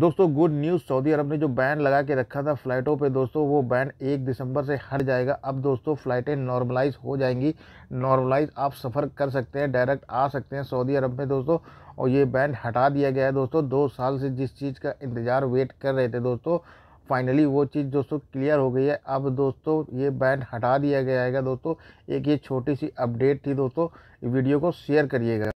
दोस्तों good news Saudi अरब ने जो बैन लगा के रखा था फ़्लाइटों पे दोस्तों वो बैन एक दिसंबर से हट जाएगा अब दोस्तों फ़्लाइटें नॉर्मलाइज हो जाएंगी नॉर्मलाइज आप सफ़र कर सकते हैं डायरेक्ट आ सकते हैं सऊदी अरब में दोस्तों और ये बैन हटा दिया गया है दोस्तों दो साल से जिस चीज़ का इंतज़ार वेट कर रहे थे दोस्तों फाइनली वो चीज़ दोस्तों क्लियर हो गई है अब दोस्तों ये बैन हटा दिया गया है दोस्तों एक ये छोटी सी अपडेट थी दोस्तों वीडियो को शेयर करिएगा